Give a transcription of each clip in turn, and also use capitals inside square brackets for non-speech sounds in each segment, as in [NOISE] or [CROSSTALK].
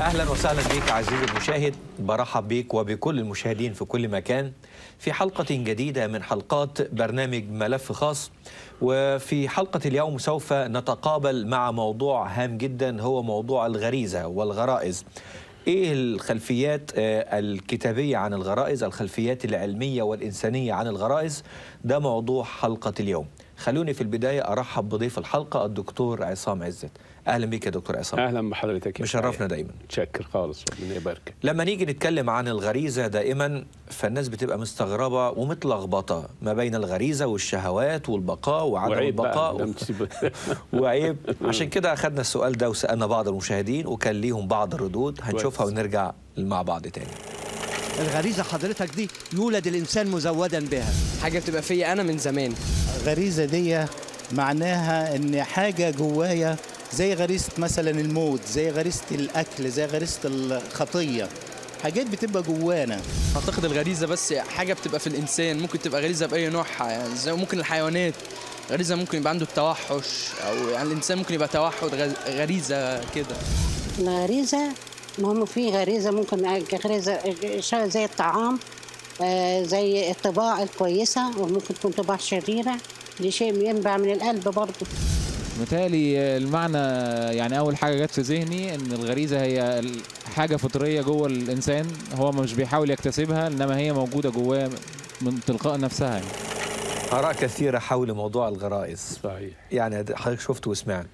اهلا وسهلا بك عزيزي المشاهد برحب بك وبكل المشاهدين في كل مكان في حلقه جديده من حلقات برنامج ملف خاص وفي حلقه اليوم سوف نتقابل مع موضوع هام جدا هو موضوع الغريزه والغرائز ايه الخلفيات آه، الكتابيه عن الغرائز الخلفيات العلميه والانسانيه عن الغرائز ده موضوع حلقه اليوم خلوني في البدايه ارحب بضيف الحلقه الدكتور عصام عزت اهلا بيك يا دكتور عصام اهلا بحضرتك مشرفنا دايما متشكر خالص ربنا يبارك لما نيجي نتكلم عن الغريزه دائما فالناس بتبقى مستغربه ومتلخبطه ما بين الغريزه والشهوات والبقاء وعدم البقاء و... [LAUGHS] وعيب [LAUGHS] عشان كده اخذنا السؤال ده وسالنا بعض المشاهدين وكان ليهم بعض الردود هنشوفها ونرجع مع بعض تاني الغريزه حضرتك دي يولد الانسان مزودا بها حاجه بتبقى فيا انا من زمان الغريزه دي معناها ان حاجه جوايا زي غريزه مثلا الموت زي غريزه الاكل زي غريزه الخطيه حاجات بتبقى جوانا اعتقد الغريزه بس حاجه بتبقى في الانسان ممكن تبقى غريزه باي نوعها يعني زي ممكن الحيوانات غريزه ممكن يبقى عنده التوحش او يعني الانسان ممكن يبقى توحد غريزه كده الغريزه ما هو في غريزه ممكن آه، غريزه زي الطعام آه، زي الطباع الكويسه وممكن تكون طباع شريره دي شيء ينبع من القلب برضه متهيألي المعنى يعني أول حاجة جت في ذهني إن الغريزة هي حاجة فطرية جوه الإنسان هو مش بيحاول يكتسبها إنما هي موجودة جواه من تلقاء نفسها يعني. آراء كثيرة حول موضوع الغرائز صحيح يعني حضرتك شفت وسمعت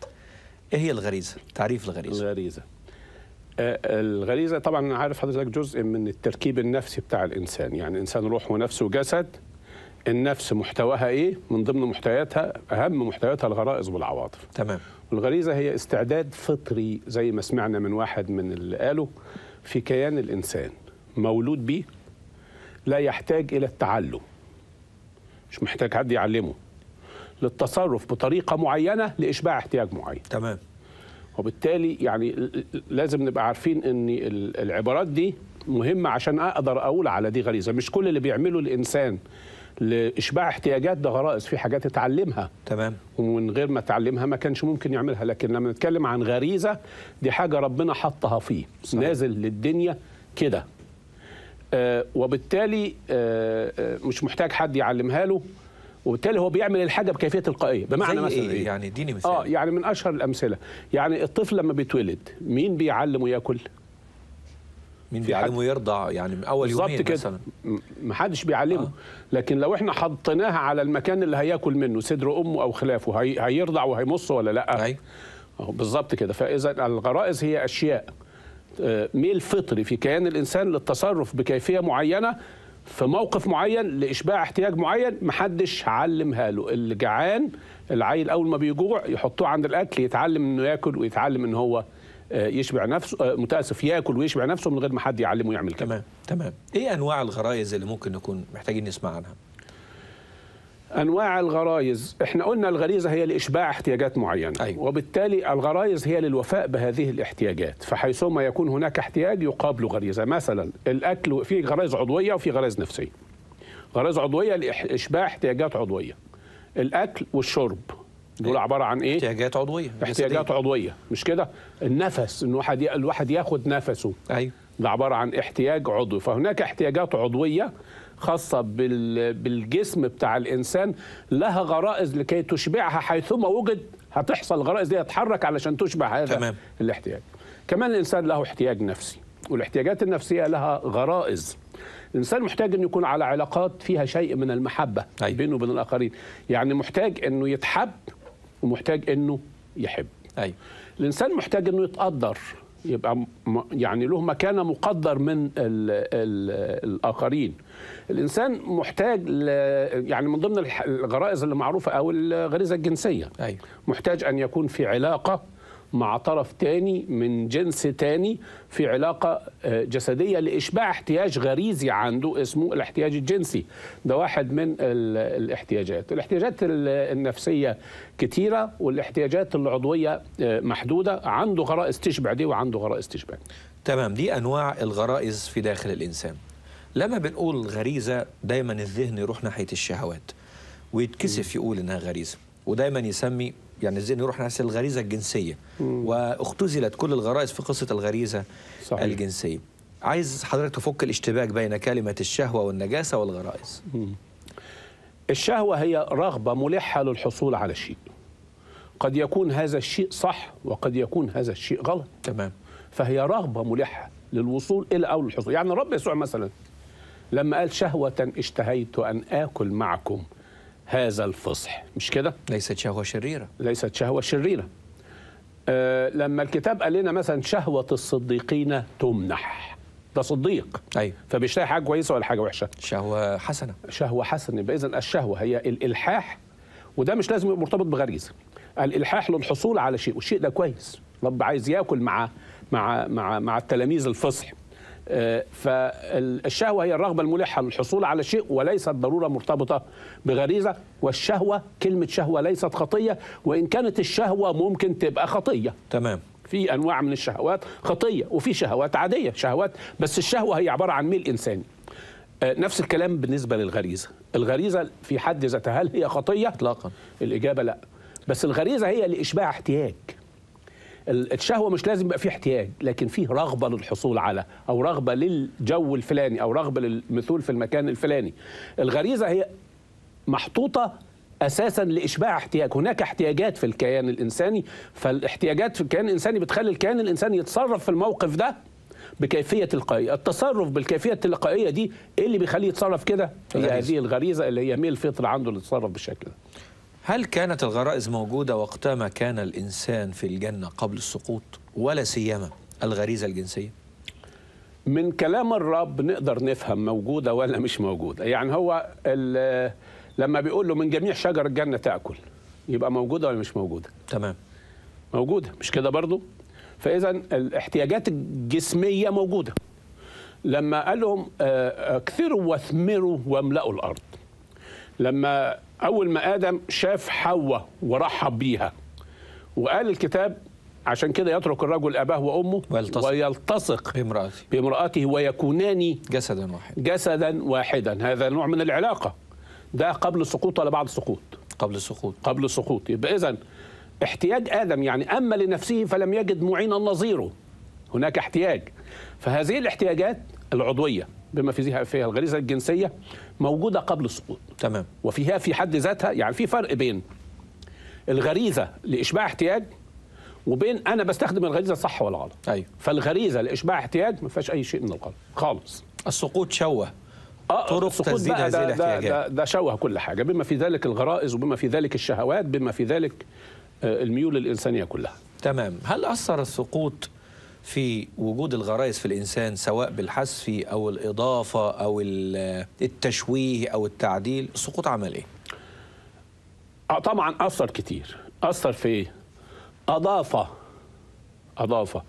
إيه هي الغريزة؟ تعريف الغريزة الغريزة آه، الغريزة طبعا عارف حضرتك جزء من التركيب النفسي بتاع الإنسان يعني الإنسان روح ونفس وجسد النفس محتواها ايه من ضمن محتوياتها اهم محتوياتها الغرائز والعواطف تمام والغريزه هي استعداد فطري زي ما سمعنا من واحد من اللي قاله في كيان الانسان مولود بيه لا يحتاج الى التعلم مش محتاج حد يعلمه للتصرف بطريقه معينه لاشباع احتياج معين تمام وبالتالي يعني لازم نبقى عارفين ان العبارات دي مهمه عشان اقدر اقول على دي غريزه مش كل اللي بيعمله الانسان لاشباع احتياجات ده غرائز في حاجات اتعلمها تمام ومن غير ما اتعلمها ما كانش ممكن يعملها لكن لما نتكلم عن غريزه دي حاجه ربنا حطها فيه صحيح. نازل للدنيا كده آه وبالتالي آه, آه، مش محتاج حد يعلمها له وبالتالي هو بيعمل الحاجه بكيفيه تلقائيه بمعنى مثلا إيه؟, إيه؟ يعني اديني آه، مثال اه يعني من اشهر الامثله يعني الطفل لما بيتولد مين بيعلمه ياكل؟ مين بيعلمه يرضع يعني من اول يومين كده. مثلا ما حدش بيعلمه آه. لكن لو احنا حطيناها على المكان اللي هياكل منه صدر امه او خلافه هي... هيرضع وهيمص ولا لا ايوه بالظبط كده فاذا الغرائز هي اشياء آه، ميل فطري في كيان الانسان للتصرف بكيفيه معينه في موقف معين لاشباع احتياج معين محدش علمها له الجعان العيل اول ما بيجوع يحطوه عند الاكل يتعلم انه ياكل ويتعلم ان هو آه، يشبع نفسه آه، متاسف ياكل ويشبع نفسه من غير ما حد يعلمه يعمل كده تمام تمام ايه انواع الغرائز اللي ممكن نكون محتاجين نسمع عنها انواع الغرائز احنا قلنا الغريزه هي لاشباع احتياجات معينه أيوة. وبالتالي الغرائز هي للوفاء بهذه الاحتياجات فحيثما يكون هناك احتياج يقابله غريزه مثلا الاكل في غرائز عضويه وفي غرائز نفسيه غرائز عضويه لاشباع احتياجات عضويه الاكل والشرب دول إيه. عباره عن ايه احتياجات عضويه احتياجات عضويه مش كده النفس ان الواحد الواحد ياخد نفسه ايوه ده عباره عن احتياج عضوي فهناك احتياجات عضويه خاصة بالجسم بتاع الإنسان لها غرائز لكي تشبعها حيثما وجد هتحصل الغرائز دي هتحرك علشان تشبع هذا تمام. الاحتياج كمان الإنسان له احتياج نفسي والاحتياجات النفسية لها غرائز الإنسان محتاج أن يكون على علاقات فيها شيء من المحبة أيوة. بينه وبين الآخرين يعني محتاج أنه يتحب ومحتاج انه يحب ايوه الانسان محتاج انه يتقدر يبقى يعني له مكانه مقدر من الـ الـ الاخرين الانسان محتاج يعني من ضمن الغرائز اللي معروفه او الغريزه الجنسيه أيوة. محتاج ان يكون في علاقه مع طرف تاني من جنس تاني في علاقة آه، جسدية لإشباع احتياج غريزي عنده اسمه الاحتياج الجنسي ده واحد من الاحتياجات الاحتياجات النفسية كتيرة والاحتياجات العضوية آه، محدودة عنده غرائز تشبع دي وعنده غرائز تشبع تمام دي أنواع الغرائز في داخل الإنسان لما بنقول غريزة دايما الذهن يروح ناحية الشهوات ويتكسف يقول إنها غريزة ودايما يسمي يعني ازاي نروح نحس الغريزه الجنسيه واختزلت كل الغرائز في قصه الغريزه صحيح. الجنسيه عايز حضرتك تفك الاشتباك بين كلمه الشهوه والنجاسه والغرائز مم. الشهوه هي رغبه ملحه للحصول على شيء قد يكون هذا الشيء صح وقد يكون هذا الشيء غلط تمام فهي رغبه ملحه للوصول الى او الحصول يعني الرب يسوع مثلا لما قال شهوه اشتهيت ان اكل معكم هذا الفصح مش كده ليست شهوة شريرة ليست شهوة شريرة آه لما الكتاب قال لنا مثلا شهوة الصديقين تمنح ده صديق أيوة. فبيشتهي حاجة كويسة ولا حاجة وحشة شهوة حسنة شهوة حسنة يبقى إذا الشهوة هي الإلحاح وده مش لازم يبقى مرتبط بغريزة الإلحاح للحصول على شيء والشيء ده كويس رب عايز ياكل مع مع مع مع التلاميذ الفصح فالشهوة هي الرغبة الملحة للحصول على شيء وليست ضرورة مرتبطة بغريزة والشهوة كلمة شهوة ليست خطية وإن كانت الشهوة ممكن تبقى خطية تمام في أنواع من الشهوات خطية وفي شهوات عادية شهوات بس الشهوة هي عبارة عن ميل إنساني آه، نفس الكلام بالنسبة للغريزة الغريزة في حد ذاتها هل هي خطية؟ إطلاقا الإجابة لا بس الغريزة هي لإشباع احتياج الشهوه مش لازم يبقى فيه احتياج لكن فيه رغبه للحصول على او رغبه للجو الفلاني او رغبه للمثول في المكان الفلاني الغريزه هي محطوطه اساسا لاشباع احتياج هناك احتياجات في الكيان الانساني فالاحتياجات في الكيان الانساني بتخلي الكيان الانساني يتصرف في الموقف ده بكيفيه تلقائيه التصرف بالكيفيه التلقائيه دي ايه اللي بيخليه يتصرف كده هي هذه الغريزه اللي هي ميل الفطر عنده اللي يتصرف بالشكل ده هل كانت الغرائز موجودة وقتما كان الإنسان في الجنة قبل السقوط ولا سيما الغريزة الجنسية؟ من كلام الرب نقدر نفهم موجودة ولا مش موجودة يعني هو لما بيقول له من جميع شجر الجنة تأكل يبقى موجودة ولا مش موجودة تمام موجودة مش كده برضو فإذا الاحتياجات الجسمية موجودة لما قال لهم آه، اكثروا واثمروا واملأوا الأرض لما اول ما ادم شاف حواء ورحب بيها وقال الكتاب عشان كده يترك الرجل اباه وامه ويلتصق, ويلتصق بامرأته, بامرأته ويكونان جسدا واحدا جسدا واحدا هذا نوع من العلاقه ده قبل السقوط ولا بعد السقوط قبل السقوط قبل السقوط يبقى اذا احتياج ادم يعني اما لنفسه فلم يجد معينا نظيره هناك احتياج فهذه الاحتياجات العضويه بما في فيها الغريزه الجنسيه موجوده قبل السقوط تمام وفيها في حد ذاتها يعني في فرق بين الغريزه لاشباع احتياج وبين انا بستخدم الغريزه صح ولا غلط ايوه فالغريزه لاشباع احتياج ما فيهاش اي شيء من الغلط خالص السقوط شوه آه طرق تسديد هذه ده الاحتياجات ده, ده شوه كل حاجه بما في ذلك الغرائز وبما في ذلك الشهوات بما في ذلك آه، الميول الانسانيه كلها تمام هل اثر السقوط في وجود الغرائز في الإنسان سواء بالحذف أو الإضافة أو التشويه أو التعديل سقوط عمل إيه؟ طبعا أثر كتير أثر في إيه؟ أضافة أضافة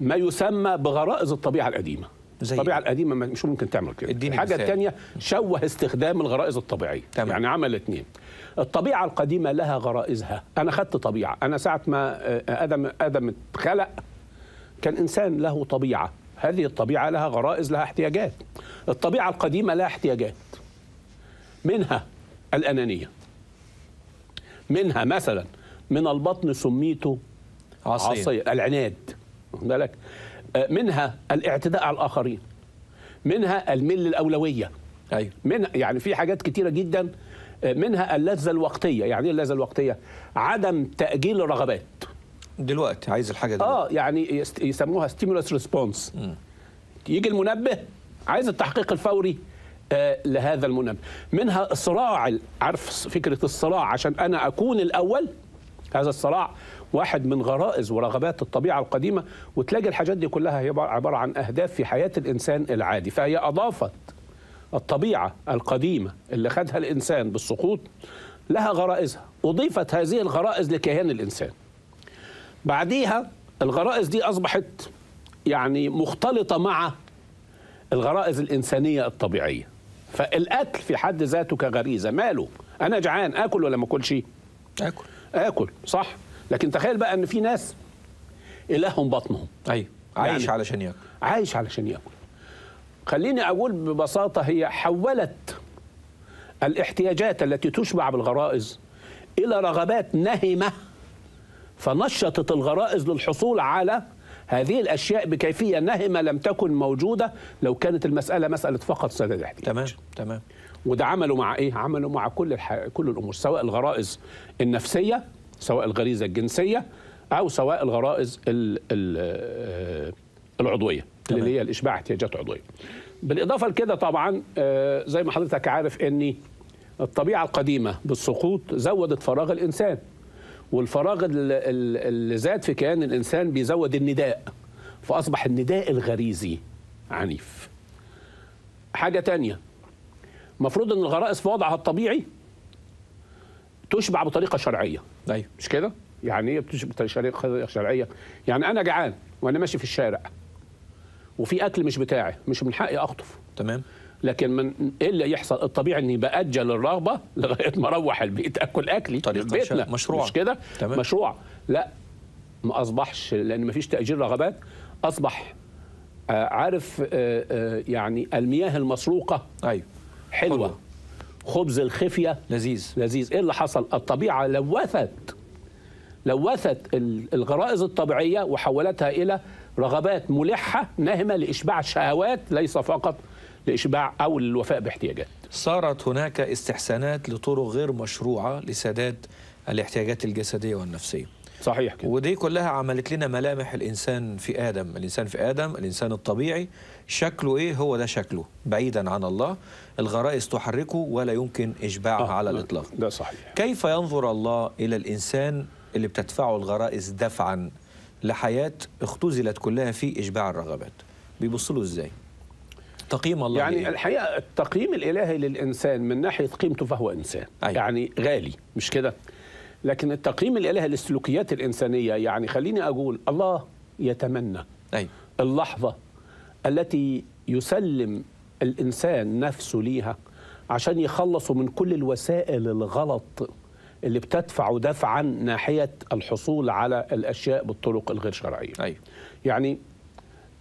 ما يسمى بغرائز الطبيعة القديمة زي الطبيعه إيه؟ القديمه مش ممكن تعمل كده الحاجه الثانيه شوه استخدام الغرائز الطبيعيه تمام. يعني عمل اتنين الطبيعه القديمه لها غرائزها انا خدت طبيعه انا ساعه ما آه، آه، ادم ادم اتخلق كان انسان له طبيعه هذه الطبيعه لها غرائز لها احتياجات الطبيعه القديمه لها احتياجات منها الانانيه منها مثلا من البطن سميته عصية, عصية. العناد بالك آه، منها الاعتداء على الاخرين منها المل الاولويه ايوه من يعني في حاجات كتيره جدا آه، منها اللذه الوقتيه يعني ايه اللذه الوقتيه عدم تاجيل الرغبات دلوقتي عايز الحاجه دي اه يعني يسموها ستيمولس ريسبونس يجي المنبه عايز التحقيق الفوري آه لهذا المنبه منها صراع عارف فكره الصراع عشان انا اكون الاول هذا الصراع واحد من غرائز ورغبات الطبيعه القديمه وتلاقي الحاجات دي كلها هي عباره عن اهداف في حياه الانسان العادي فهي اضافت الطبيعه القديمه اللي خدها الانسان بالسقوط لها غرائزها اضيفت هذه الغرائز لكيان الانسان بعديها الغرائز دي أصبحت يعني مختلطة مع الغرائز الإنسانية الطبيعية فالقتل في حد ذاته كغريزة ماله أنا جعان آكل ولا ما أكلش آكل آكل صح لكن تخيل بقى إن في ناس إلههم بطنهم أيوه عايش يعني علشان ياكل عايش علشان ياكل خليني أقول ببساطة هي حولت الاحتياجات التي تشبع بالغرائز إلى رغبات نهمة فنشطت الغرائز للحصول على هذه الاشياء بكيفيه نهمه لم تكن موجوده لو كانت المساله مساله فقط سداد الاحتياج تمام تمام وده عملوا مع ايه عملوا مع كل الح... كل الامور سواء الغرائز النفسيه سواء الغريزه الجنسيه او سواء الغرائز ال... ال... آه، العضويه تمام. اللي هي الاشباع احتياجات عضويه بالاضافه لكده طبعا آه، زي ما حضرتك عارف ان الطبيعه القديمه بالسقوط زودت فراغ الانسان والفراغ اللي زاد في كيان الانسان بيزود النداء فاصبح النداء الغريزي عنيف حاجه تانية المفروض ان الغرائز في وضعها الطبيعي تشبع بطريقه شرعيه ايوه مش كده يعني ايه بتشبع بطريقه شرعيه يعني انا جعان وانا ماشي في الشارع وفي اكل مش بتاعي مش من حقي اخطف تمام لكن من ايه اللي يحصل الطبيعي اني باجل الرغبه لغايه ما اروح البيت اكل اكلي طريقه بيتنا مشروع مش كده مشروع لا ما اصبحش لان ما فيش تاجيل رغبات اصبح آه، عارف آه، آه، يعني المياه المسروقه ايوه حلوه حلو. خبز الخفيه لذيذ لذيذ ايه اللي حصل الطبيعه لوثت لوثت الغرائز الطبيعيه وحولتها الى رغبات ملحه ناهمه لاشباع شهوات ليس فقط لإشباع أو الوفاء باحتياجات صارت هناك استحسانات لطرق غير مشروعة لسداد الاحتياجات الجسدية والنفسية صحيح كده. ودي كلها عملت لنا ملامح الانسان في ادم الانسان في ادم الانسان الطبيعي شكله ايه هو ده شكله بعيدا عن الله الغرائز تحركه ولا يمكن اشباعها آه على الاطلاق ده صحيح كيف ينظر الله الى الانسان اللي بتدفعه الغرائز دفعا لحياه اختزلت كلها في اشباع الرغبات بيبص له ازاي تقييم الله يعني إيه؟ الحقيقه التقييم الالهي للانسان من ناحيه قيمته فهو انسان أيوة. يعني غالي مش كده لكن التقييم الالهي للسلوكيات الانسانيه يعني خليني اقول الله يتمنى أيوة. اللحظه التي يسلم الانسان نفسه ليها عشان يخلصوا من كل الوسائل الغلط اللي بتدفع دفعا ناحيه الحصول على الاشياء بالطرق الغير شرعيه. أيوة. يعني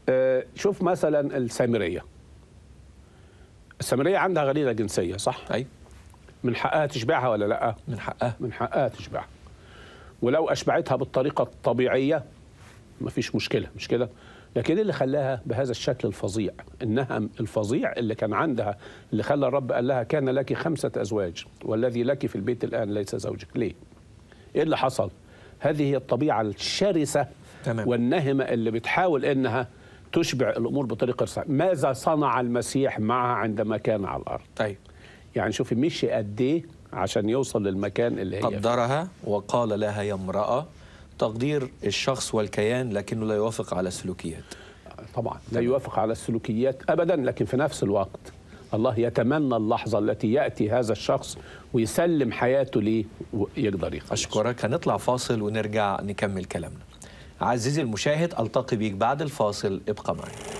آه، شوف مثلا السامريه السمريه عندها غريزه جنسيه صح؟ ايوه من حقها تشبعها ولا لا؟ من حقها من حقها تشبعها ولو اشبعتها بالطريقه الطبيعيه مفيش مشكله مش كده؟ لكن إيه اللي خلاها بهذا الشكل الفظيع النهم الفظيع اللي كان عندها اللي خلى الرب قال لها كان لك خمسه ازواج والذي لك في البيت الان ليس زوجك ليه؟ ايه اللي حصل؟ هذه هي الطبيعه الشرسه تمام. والنهمه اللي بتحاول انها تشبع الامور بطريقه صحيحه ماذا صنع المسيح معها عندما كان على الارض طيب يعني شوفي مشي قد ايه عشان يوصل للمكان اللي هي قدرها وقال لها يا امراه تقدير الشخص والكيان لكنه لا يوافق على السلوكيات طبعا لا يوافق على السلوكيات ابدا لكن في نفس الوقت الله يتمنى اللحظة التي يأتي هذا الشخص ويسلم حياته ليه ويقدر يخلص أشكرك هنطلع فاصل ونرجع نكمل كلامنا عزيزي المشاهد ألتقي بيك بعد الفاصل ابقى معي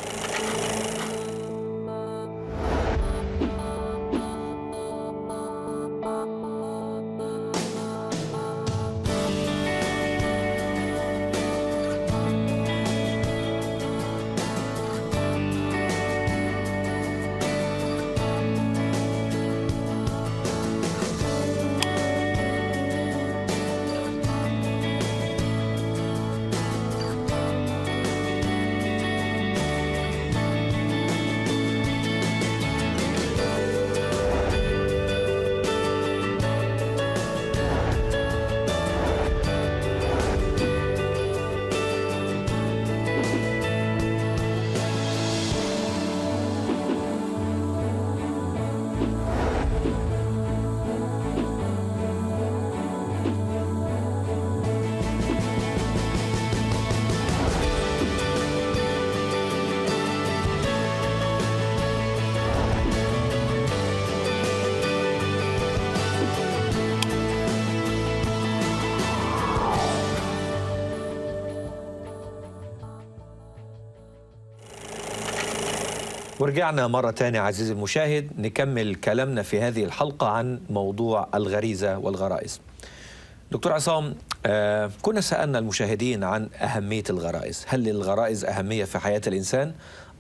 ورجعنا مرة تانية عزيزي المشاهد نكمل كلامنا في هذه الحلقة عن موضوع الغريزة والغرائز دكتور عصام آه كنا سألنا المشاهدين عن أهمية الغرائز هل للغرائز أهمية في حياة الإنسان؟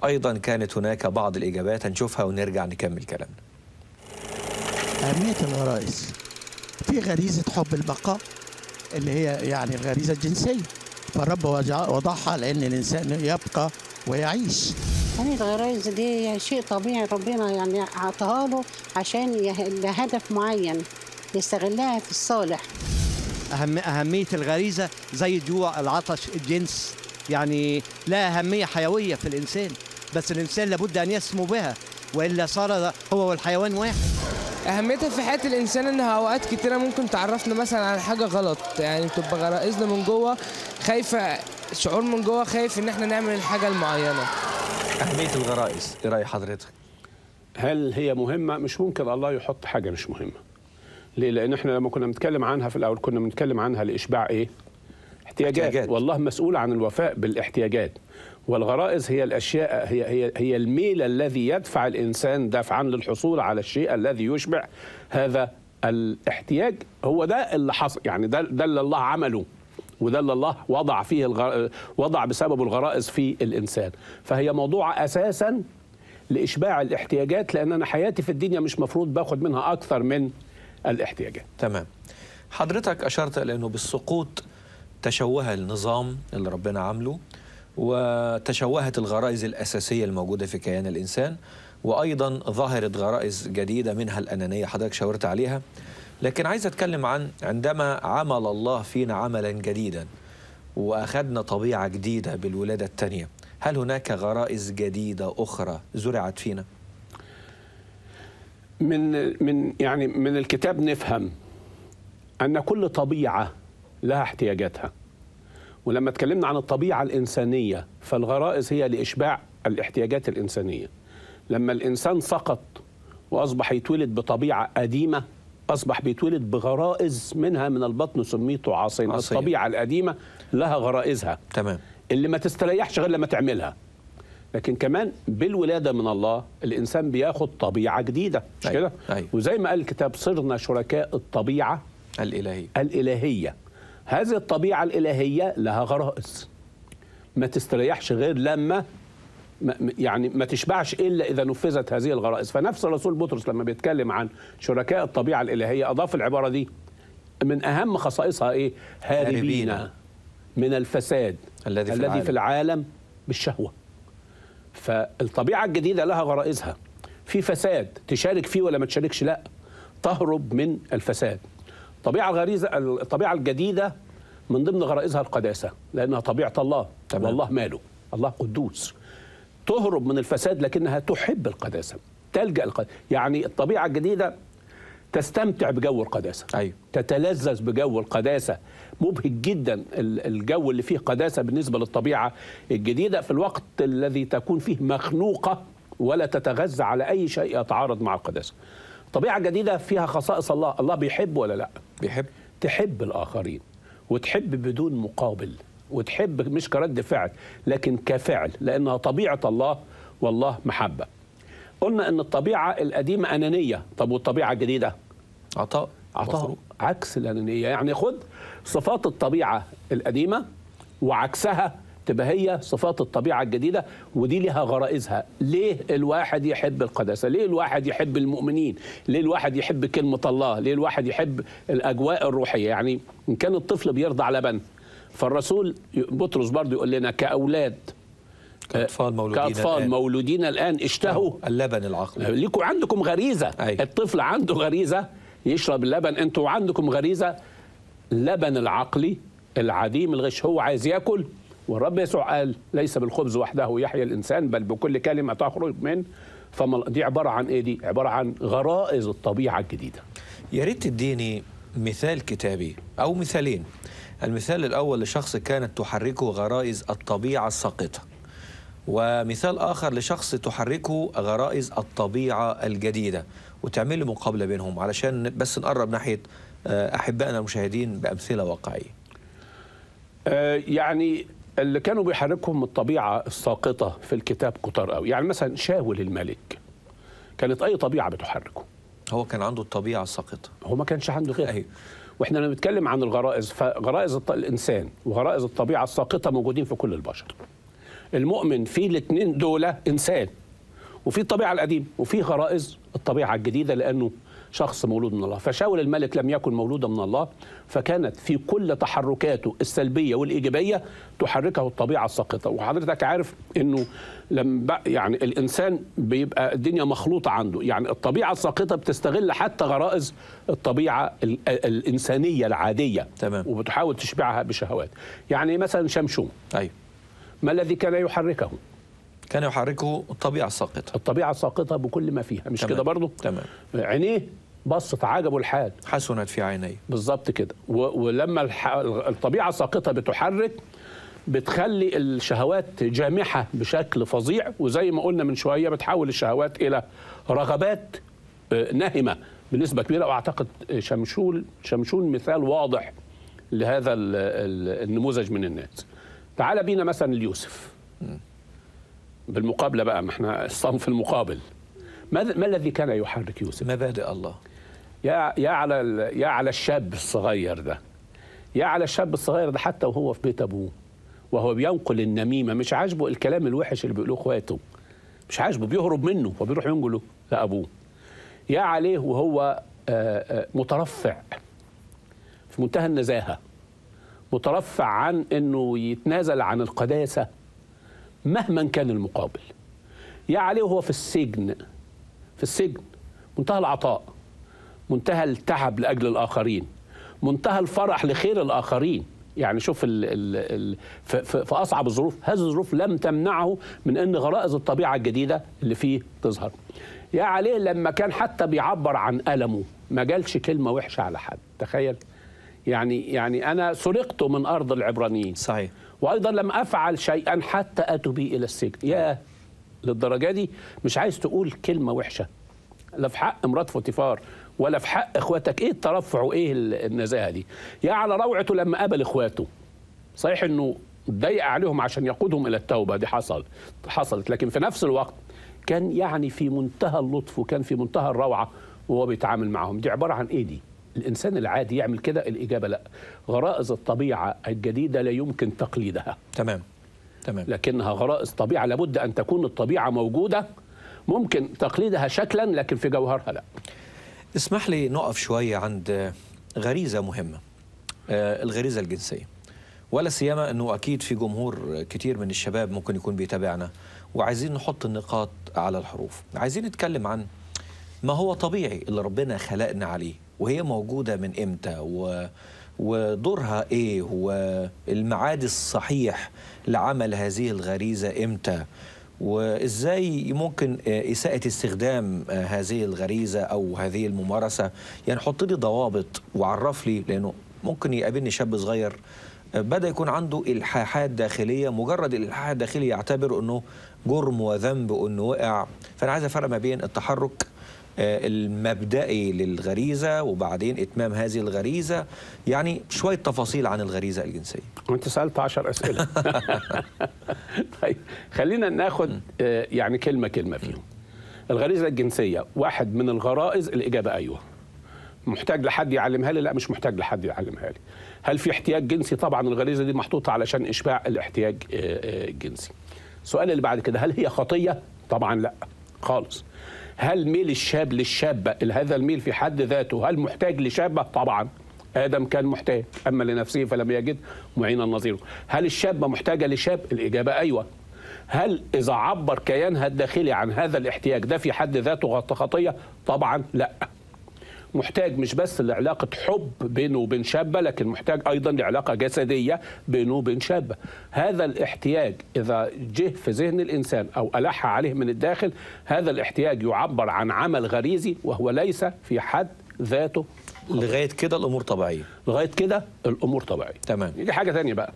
أيضا كانت هناك بعض الإجابات هنشوفها ونرجع نكمل كلامنا أهمية الغرائز في غريزة حب البقاء اللي هي يعني الغريزة الجنسية فالرب وضعها لأن الإنسان يبقى ويعيش يعني الغرايز دي شيء طبيعي ربنا يعني عطاها له عشان لهدف معين يستغلها في الصالح أهم أهمية الغريزة زي جوع العطش الجنس يعني لها أهمية حيوية في الإنسان بس الإنسان لابد أن يسمو بها وإلا صار هو والحيوان واحد أهميتها في حياة الإنسان إنها أوقات كتيرة ممكن تعرفنا مثلا على حاجة غلط يعني بتبقى غرائزنا من جوه خايفة شعور من جوه خايف إن إحنا نعمل الحاجة المعينة أهمية الغرائز إيه رأي حضرتك؟ هل هي مهمة؟ مش ممكن الله يحط حاجة مش مهمة ليه؟ لأن احنا لما كنا بنتكلم عنها في الأول كنا بنتكلم عنها لإشباع إيه؟ احتياجات. احتياجات والله مسؤول عن الوفاء بالاحتياجات والغرائز هي الاشياء هي هي هي الميل الذي يدفع الانسان دفعا للحصول على الشيء الذي يشبع هذا الاحتياج هو ده اللي حصل يعني ده ده اللي الله عمله وده اللي الله وضع فيه الغر... وضع بسببه الغرائز في الانسان فهي موضوع اساسا لاشباع الاحتياجات لان انا حياتي في الدنيا مش مفروض باخد منها اكثر من الاحتياجات تمام حضرتك اشرت الى انه بالسقوط تشوه النظام اللي ربنا عامله وتشوهت الغرائز الاساسيه الموجوده في كيان الانسان وايضا ظهرت غرائز جديده منها الانانيه حضرتك شاورت عليها لكن عايز أتكلم عن عندما عمل الله فينا عملا جديدا وأخذنا طبيعة جديدة بالولادة الثانية هل هناك غرائز جديدة أخرى زرعت فينا؟ من من يعني من الكتاب نفهم أن كل طبيعة لها احتياجاتها ولما اتكلمنا عن الطبيعة الإنسانية فالغرائز هي لإشباع الاحتياجات الإنسانية لما الإنسان سقط وأصبح يتولد بطبيعة قديمة أصبح بيتولد بغرائز منها من البطن سميته عاصين عصير. الطبيعة القديمة لها غرائزها تمام اللي ما تستريحش غير لما تعملها لكن كمان بالولاده من الله الانسان بياخد طبيعه جديده مش أيوة، كده أيوة. وزي ما قال الكتاب صرنا شركاء الطبيعه الالهيه الالهيه هذه الطبيعه الالهيه لها غرائز ما تستريحش غير لما يعني ما تشبعش الا اذا نفذت هذه الغرائز فنفس الرسول بطرس لما بيتكلم عن شركاء الطبيعه الالهيه اضاف العباره دي من اهم خصائصها ايه هاربين من الفساد الذي في, الذي العالم. في العالم بالشهوه فالطبيعه الجديده لها غرائزها في فساد تشارك فيه ولا ما تشاركش لا تهرب من الفساد الطبيعه الغريزه الطبيعه الجديده من ضمن غرائزها القداسه لانها طبيعه الله طبعا. والله ماله الله قدوس تهرب من الفساد لكنها تحب القداسه تلجا القداسة. يعني الطبيعه الجديده تستمتع بجو القداسه ايوه تتلذذ بجو القداسه مبهج جدا الجو اللي فيه قداسه بالنسبه للطبيعه الجديده في الوقت الذي تكون فيه مخنوقه ولا تتغذى على اي شيء يتعارض مع القداسه الطبيعة الجديدة فيها خصائص الله الله بيحب ولا لا بيحب تحب الاخرين وتحب بدون مقابل وتحب مش كرد فعل لكن كفعل لأنها طبيعة الله والله محبة قلنا أن الطبيعة القديمة أنانية طب والطبيعة الجديدة عطاء عطاء عكس الأنانية يعني خد صفات الطبيعة القديمة وعكسها تبقى هي صفات الطبيعة الجديدة ودي لها غرائزها ليه الواحد يحب القداسة ليه الواحد يحب المؤمنين ليه الواحد يحب كلمة الله ليه الواحد يحب الأجواء الروحية يعني إن كان الطفل بيرضع لبن فالرسول بطرس برضو يقول لنا كأولاد كأطفال آه، مولودين كأطفال الآن. مولودين الآن اشتهوا آه، اللبن العقلي آه، ليكم عندكم غريزة أي. الطفل عنده غريزة يشرب اللبن انتوا عندكم غريزة اللبن العقلي العديم الغش هو عايز ياكل والرب يسوع قال ليس بالخبز وحده يحيى الإنسان بل بكل كلمة تخرج من فما دي عبارة عن إيه دي عبارة عن غرائز الطبيعة الجديدة يا ريت تديني مثال كتابي أو مثالين المثال الأول لشخص كانت تحركه غرائز الطبيعة الساقطة ومثال آخر لشخص تحركه غرائز الطبيعة الجديدة وتعمل لي مقابلة بينهم علشان بس نقرب ناحية آه، أحبائنا المشاهدين بأمثلة واقعية آه، يعني اللي كانوا بيحركهم الطبيعة الساقطة في الكتاب كتار قوي يعني مثلا شاول الملك كانت أي طبيعة بتحركه هو كان عنده الطبيعة الساقطة هو ما كانش عنده غيرها أيوه. واحنا لما بنتكلم عن الغرائز فغرائز الانسان وغرائز الطبيعه الساقطه موجودين في كل البشر المؤمن في الاثنين دول انسان وفي الطبيعه القديمه وفي غرائز الطبيعه الجديده لانه شخص مولود من الله فشاول الملك لم يكن مولودا من الله فكانت في كل تحركاته السلبية والإيجابية تحركه الطبيعة الساقطة وحضرتك عارف أنه لما يعني الإنسان بيبقى الدنيا مخلوطة عنده يعني الطبيعة الساقطة بتستغل حتى غرائز الطبيعة الإنسانية العادية تمام. وبتحاول تشبعها بشهوات يعني مثلا شمشون أيوه. ما الذي كان يحركه كان يحركه الطبيعة الساقطة الطبيعة الساقطة بكل ما فيها مش كده برضه تمام عينيه بص فعجبه الحال حسنت في عيني بالظبط كده ولما الطبيعه الساقطه بتحرك بتخلي الشهوات جامحه بشكل فظيع وزي ما قلنا من شويه بتحول الشهوات الى رغبات آه، نهمه بنسبه كبيره واعتقد شمشون شمشون مثال واضح لهذا النموذج من الناس تعال بينا مثلا ليوسف بالمقابله بقى ما احنا [LAUGHS] الصنف المقابل ما الذي كان يحرك يوسف مبادئ الله يا يا على يا على الشاب الصغير ده يا على الشاب الصغير ده حتى وهو في بيت ابوه وهو بينقل النميمه مش عاجبه الكلام الوحش اللي بيقولوه اخواته مش عاجبه بيهرب منه وبيروح ينقله لابوه يا عليه وهو آه، آه، مترفع في منتهى النزاهه مترفع عن انه يتنازل عن القداسه مهما كان المقابل يا عليه وهو في السجن في السجن منتهى العطاء منتهى التعب لاجل الاخرين منتهى الفرح لخير الاخرين يعني شوف الـ الـ الـ في اصعب الظروف هذه الظروف لم تمنعه من ان غرائز الطبيعه الجديده اللي فيه تظهر يا عليه لما كان حتى بيعبر عن المه ما جالش كلمه وحشه على حد تخيل يعني يعني انا سرقت من ارض العبرانيين صحيح وايضا لم افعل شيئا حتى اتوا بي الى السجن يا للدرجه دي مش عايز تقول كلمه وحشه لا في حق مرات فوتيفار ولا في حق اخواتك ايه الترفع وايه النزاهه دي يا على روعته لما قبل اخواته صحيح انه ضيق عليهم عشان يقودهم الى التوبه دي حصل حصلت لكن في نفس الوقت كان يعني في منتهى اللطف وكان في منتهى الروعه وهو بيتعامل معهم دي عباره عن ايه دي الانسان العادي يعمل كده الاجابه لا غرائز الطبيعه الجديده لا يمكن تقليدها تمام تمام لكنها غرائز طبيعه لابد ان تكون الطبيعه موجوده ممكن تقليدها شكلا لكن في جوهرها لا اسمح لي نقف شوية عند غريزة مهمة آه، الغريزة الجنسية ولا سيما أنه أكيد في جمهور كتير من الشباب ممكن يكون بيتابعنا وعايزين نحط النقاط على الحروف عايزين نتكلم عن ما هو طبيعي اللي ربنا خلقنا عليه وهي موجودة من إمتى و... ودورها إيه والمعاد الصحيح لعمل هذه الغريزة إمتى وازاي ممكن آه، اساءه استخدام آه، هذه الغريزه او هذه الممارسه يعني حط لي ضوابط وعرف لي لانه ممكن يقابلني شاب صغير آه، بدا يكون عنده الحاحات داخليه مجرد الالحاح الداخلي يعتبر انه جرم وذنب وانه وقع فانا عايز افرق ما بين التحرك آه، المبدئي للغريزة وبعدين إتمام هذه الغريزة يعني شوية تفاصيل عن الغريزة الجنسية وانت سألت عشر أسئلة [LAUGHS] طيب خلينا ناخد آه، يعني كلمة كلمة فيهم الغريزة الجنسية واحد من الغرائز الإجابة أيوه محتاج لحد يعلمها لي لا مش محتاج لحد يعلمها لي هل في احتياج جنسي طبعا الغريزه دي محطوطه علشان اشباع الاحتياج الجنسي آه، السؤال اللي بعد كده هل هي خطيه طبعا لا خالص هل ميل الشاب للشابة هذا الميل في حد ذاته هل محتاج لشابة طبعا آدم كان محتاج أما لنفسه فلم يجد معينا نظيره هل الشابة محتاجة لشاب الإجابة أيوة هل إذا عبر كيانها الداخلي عن هذا الاحتياج ده في حد ذاته خطية طبعا لأ محتاج مش بس لعلاقة حب بينه وبين شابة لكن محتاج أيضا لعلاقة جسدية بينه وبين شابة هذا الاحتياج إذا جه في ذهن الإنسان أو ألح عليه من الداخل هذا الاحتياج يعبر عن عمل غريزي وهو ليس في حد ذاته لغاية كده الأمور طبيعية لغاية كده الأمور طبيعية تمام دي حاجة ثانية بقى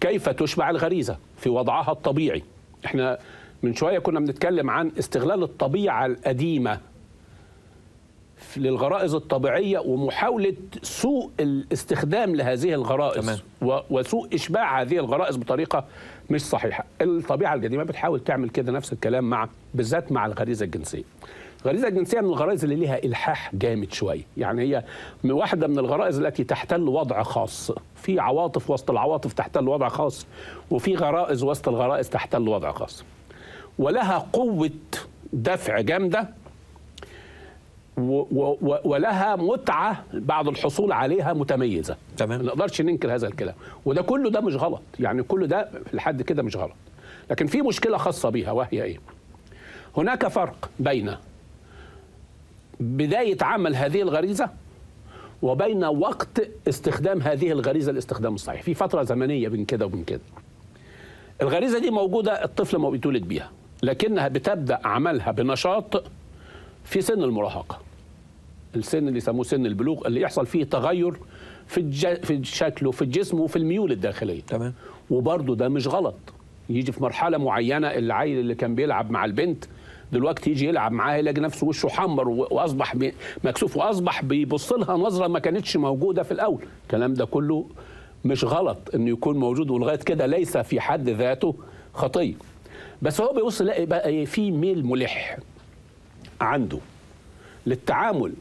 كيف تشبع الغريزة في وضعها الطبيعي احنا من شوية كنا بنتكلم عن استغلال الطبيعة القديمة للغرائز الطبيعيه ومحاوله سوء الاستخدام لهذه الغرائز تمام. وسوء اشباع هذه الغرائز بطريقه مش صحيحه الطبيعه القديمه بتحاول تعمل كده نفس الكلام مع بالذات مع الغريزه الجنسيه الغريزه الجنسيه من الغرائز اللي ليها الحاح جامد شويه يعني هي واحده من الغرائز التي تحتل وضع خاص في عواطف وسط العواطف تحتل وضع خاص وفي غرائز وسط الغرائز تحتل وضع خاص ولها قوه دفع جامده ولها متعه بعد الحصول عليها متميزه تمام ما نقدرش ننكر هذا الكلام وده كله ده مش غلط يعني كله ده لحد كده مش غلط لكن في مشكله خاصه بيها وهي ايه هناك فرق بين بدايه عمل هذه الغريزه وبين وقت استخدام هذه الغريزه الاستخدام الصحيح في فتره زمنيه بين كده وبين كده الغريزه دي موجوده الطفل ما بيتولد بيها لكنها بتبدا عملها بنشاط في سن المراهقه السن اللي يسموه سن البلوغ اللي يحصل فيه تغير في الج... في شكله في الجسم وفي الميول الداخليه تمام وبرضه ده مش غلط يجي في مرحله معينه العيل اللي كان بيلعب مع البنت دلوقتي يجي يلعب معاها يلاقي نفسه وشه حمر واصبح مكسوف واصبح بيبص لها نظره ما كانتش موجوده في الاول الكلام ده كله مش غلط انه يكون موجود ولغايه كده ليس في حد ذاته خطيه بس هو بيبص يلاقي بقى في ميل ملح عنده للتعامل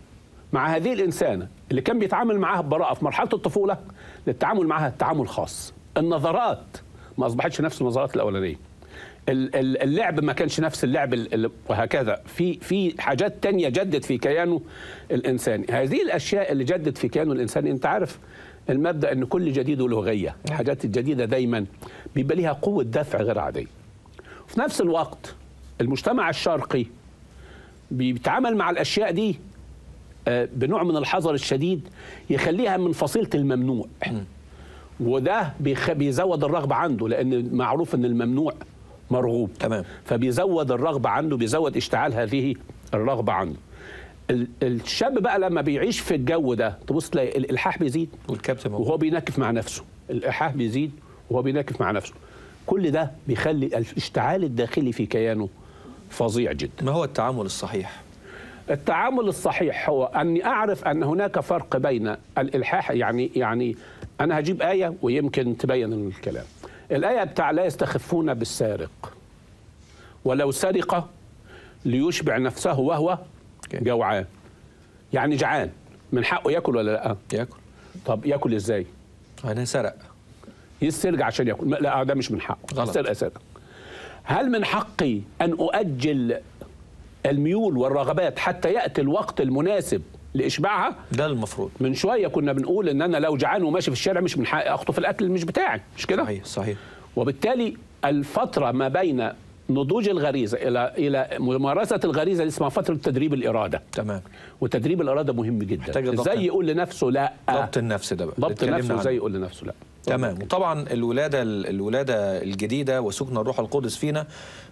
مع هذه الإنسانة اللي كان بيتعامل معاها ببراءة في مرحلة الطفولة للتعامل معاها تعامل خاص النظرات ما أصبحتش نفس النظرات الأولانية اللعب ما كانش نفس اللعب وهكذا في في حاجات تانية جدت في كيانه الإنساني هذه الأشياء اللي جدت في كيانه الإنساني أنت عارف المبدأ أن كل جديد له غية نعم. الحاجات الجديدة دايما بيبقى ليها قوة دفع غير عادية في نفس الوقت المجتمع الشرقي بيتعامل مع الأشياء دي بنوع من الحذر الشديد يخليها من فصيله الممنوع وده بيزود الرغبه عنده لان معروف ان الممنوع مرغوب تمام فبيزود الرغبه عنده بيزود اشتعال هذه الرغبه عنده الشاب بقى لما بيعيش في الجو ده تبص تلاقي الالحاح بيزيد وهو بينكف مع نفسه الالحاح بيزيد وهو بينكف مع نفسه كل ده بيخلي الاشتعال الداخلي في كيانه فظيع جدا ما هو التعامل الصحيح التعامل الصحيح هو اني اعرف ان هناك فرق بين الالحاح يعني يعني انا هجيب ايه ويمكن تبين الكلام الايه بتاع لا يستخفون بالسارق ولو سرق ليشبع نفسه وهو جوعان يعني جعان من حقه ياكل ولا لا ياكل طب ياكل ازاي انا سرق يسترجع عشان ياكل لا ده مش من حقه غلط السرقه سرقه هل من حقي ان اؤجل الميول والرغبات حتى ياتي الوقت المناسب لاشباعها ده المفروض من شويه كنا بنقول ان انا لو جعان وماشي في الشارع مش من حقي اخطف الاكل مش بتاعي مش كده صحيح صحيح وبالتالي الفتره ما بين نضوج الغريزه الى الى ممارسه الغريزه اللي اسمها فتره تدريب الاراده تمام وتدريب الاراده مهم جدا ازاي يقول لنفسه لا ضبط النفس ده بقى ضبط النفس ازاي يقول لنفسه لا تمام وطبعا الولاده الولاده الجديده وسكن الروح القدس فينا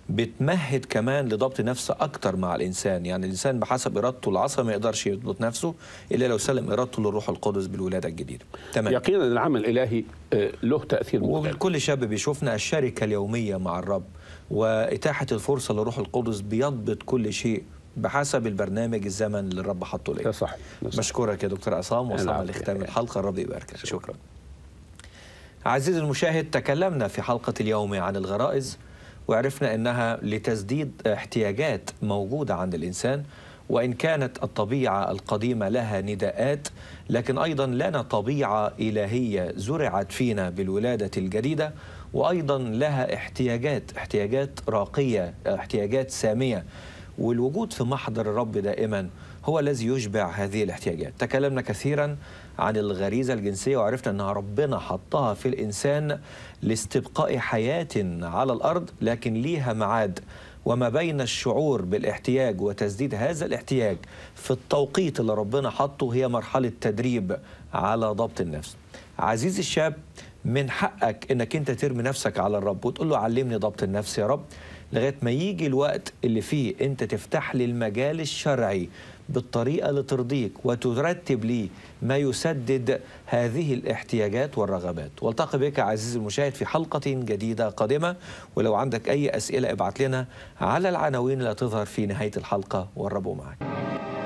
بتمهد كمان لضبط نفس اكتر مع الانسان يعني الانسان بحسب ارادته العصا ما يقدرش يضبط نفسه الا لو سلم ارادته للروح القدس بالولاده الجديده تمام يقينا العمل الالهي آه، له تاثير وكل شاب بيشوفنا الشركه اليوميه مع الرب واتاحه الفرصه للروح القدس بيضبط كل شيء بحسب البرنامج الزمن اللي الرب حطه ليه صح مشكورك يا دكتور عصام وصلنا لختام الحلقه الرب يباركك شكرا. عزيزي المشاهد تكلمنا في حلقة اليوم عن الغرائز وعرفنا أنها لتسديد احتياجات موجودة عند الإنسان وإن كانت الطبيعة القديمة لها نداءات لكن أيضا لنا طبيعة إلهية زرعت فينا بالولادة الجديدة وأيضا لها احتياجات احتياجات راقية احتياجات سامية والوجود في محضر الرب دائما هو الذي يشبع هذه الاحتياجات تكلمنا كثيرا عن الغريزة الجنسية وعرفنا أنها ربنا حطها في الإنسان لاستبقاء حياة على الأرض لكن ليها معاد وما بين الشعور بالاحتياج وتسديد هذا الاحتياج في التوقيت اللي ربنا حطه هي مرحلة تدريب على ضبط النفس عزيزي الشاب من حقك انك انت ترمي نفسك على الرب وتقول له علمني ضبط النفس يا رب لغايه ما يجي الوقت اللي فيه انت تفتح لي المجال الشرعي بالطريقه اللي ترضيك وترتب لي ما يسدد هذه الاحتياجات والرغبات والتقي بك عزيزي المشاهد في حلقه جديده قادمه ولو عندك اي اسئله ابعت لنا على العناوين اللي هتظهر في نهايه الحلقه والرب معك